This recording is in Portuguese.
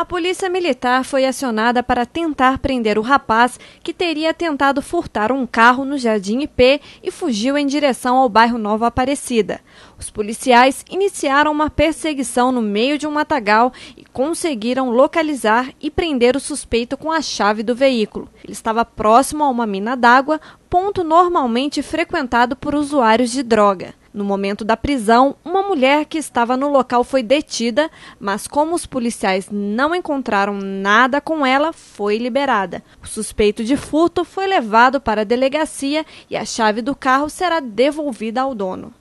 A polícia militar foi acionada para tentar prender o rapaz que teria tentado furtar um carro no Jardim IP e fugiu em direção ao bairro Nova Aparecida. Os policiais iniciaram uma perseguição no meio de um matagal e conseguiram localizar e prender o suspeito com a chave do veículo. Ele estava próximo a uma mina d'água, ponto normalmente frequentado por usuários de droga. No momento da prisão, um mulher que estava no local foi detida, mas como os policiais não encontraram nada com ela, foi liberada. O suspeito de furto foi levado para a delegacia e a chave do carro será devolvida ao dono.